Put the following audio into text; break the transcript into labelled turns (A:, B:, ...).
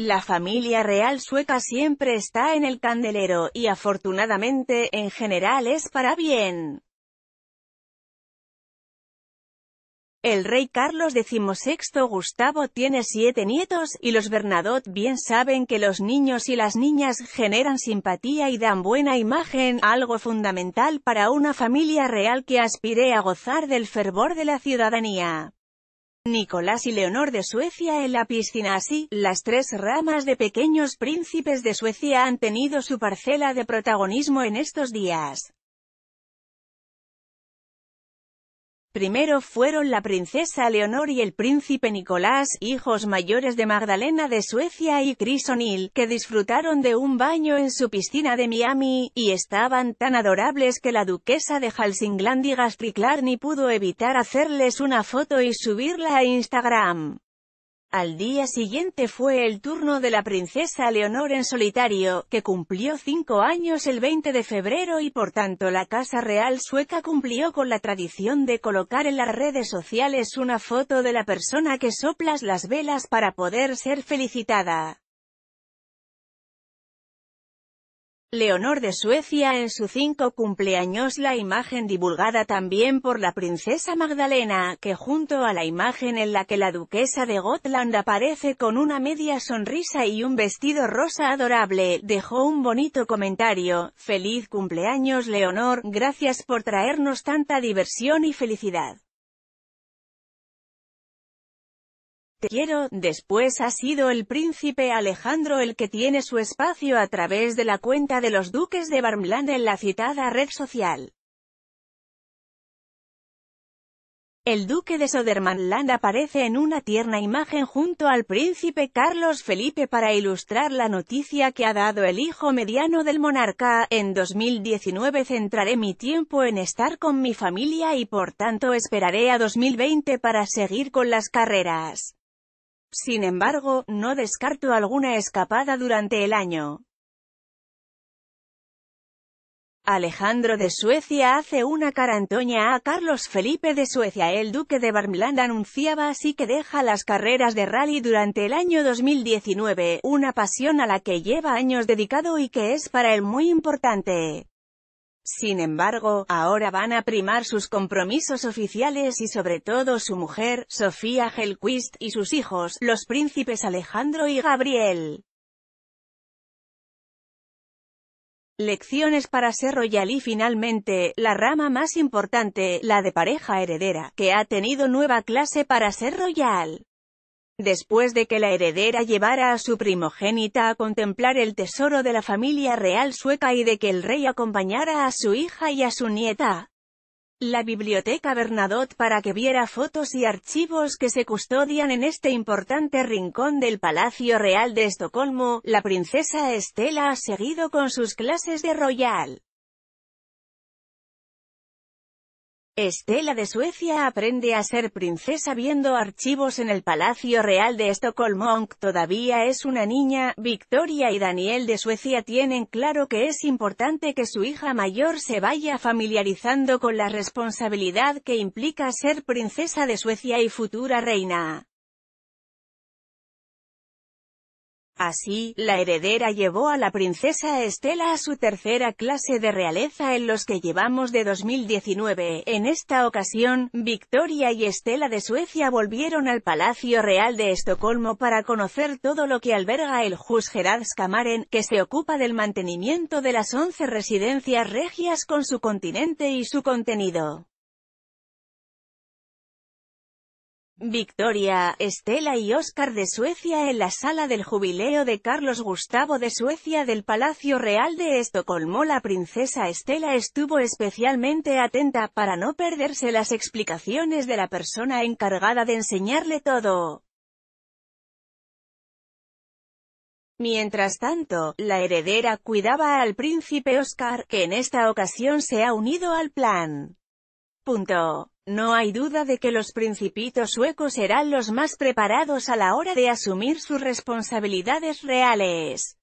A: La familia real sueca siempre está en el candelero, y afortunadamente, en general es para bien. El rey Carlos XVI Gustavo tiene siete nietos, y los Bernadotte bien saben que los niños y las niñas generan simpatía y dan buena imagen, algo fundamental para una familia real que aspire a gozar del fervor de la ciudadanía. Nicolás y Leonor de Suecia en la piscina. Así, las tres ramas de pequeños príncipes de Suecia han tenido su parcela de protagonismo en estos días. Primero fueron la princesa Leonor y el príncipe Nicolás, hijos mayores de Magdalena de Suecia y Chris O'Neill, que disfrutaron de un baño en su piscina de Miami, y estaban tan adorables que la duquesa de Halsingland y Gastriclar ni pudo evitar hacerles una foto y subirla a Instagram. Al día siguiente fue el turno de la princesa Leonor en solitario, que cumplió cinco años el 20 de febrero y por tanto la Casa Real Sueca cumplió con la tradición de colocar en las redes sociales una foto de la persona que soplas las velas para poder ser felicitada. Leonor de Suecia en su cinco cumpleaños la imagen divulgada también por la princesa Magdalena, que junto a la imagen en la que la duquesa de Gotland aparece con una media sonrisa y un vestido rosa adorable, dejó un bonito comentario, «Feliz cumpleaños Leonor, gracias por traernos tanta diversión y felicidad». Te quiero, después ha sido el príncipe Alejandro el que tiene su espacio a través de la cuenta de los duques de Barmland en la citada red social. El duque de Sodermanland aparece en una tierna imagen junto al príncipe Carlos Felipe para ilustrar la noticia que ha dado el hijo mediano del monarca, en 2019 centraré mi tiempo en estar con mi familia y por tanto esperaré a 2020 para seguir con las carreras. Sin embargo, no descarto alguna escapada durante el año. Alejandro de Suecia hace una carantoña a Carlos Felipe de Suecia. El duque de Barmland anunciaba así que deja las carreras de rally durante el año 2019, una pasión a la que lleva años dedicado y que es para él muy importante. Sin embargo, ahora van a primar sus compromisos oficiales y sobre todo su mujer, Sofía Helquist, y sus hijos, los príncipes Alejandro y Gabriel. Lecciones para ser royal y finalmente, la rama más importante, la de pareja heredera, que ha tenido nueva clase para ser royal después de que la heredera llevara a su primogénita a contemplar el tesoro de la familia real sueca y de que el rey acompañara a su hija y a su nieta. La biblioteca Bernadotte para que viera fotos y archivos que se custodian en este importante rincón del Palacio Real de Estocolmo, la princesa Estela ha seguido con sus clases de Royal Estela de Suecia aprende a ser princesa viendo archivos en el Palacio Real de Estocolmo todavía es una niña, Victoria y Daniel de Suecia tienen claro que es importante que su hija mayor se vaya familiarizando con la responsabilidad que implica ser princesa de Suecia y futura reina. Así, la heredera llevó a la princesa Estela a su tercera clase de realeza en los que llevamos de 2019. En esta ocasión, Victoria y Estela de Suecia volvieron al Palacio Real de Estocolmo para conocer todo lo que alberga el Gerardskamaren, que se ocupa del mantenimiento de las once residencias regias con su continente y su contenido. Victoria, Estela y Óscar de Suecia en la sala del jubileo de Carlos Gustavo de Suecia del Palacio Real de Estocolmo. La princesa Estela estuvo especialmente atenta para no perderse las explicaciones de la persona encargada de enseñarle todo. Mientras tanto, la heredera cuidaba al príncipe Óscar, que en esta ocasión se ha unido al plan. Punto. No hay duda de que los principitos suecos serán los más preparados a la hora de asumir sus responsabilidades reales.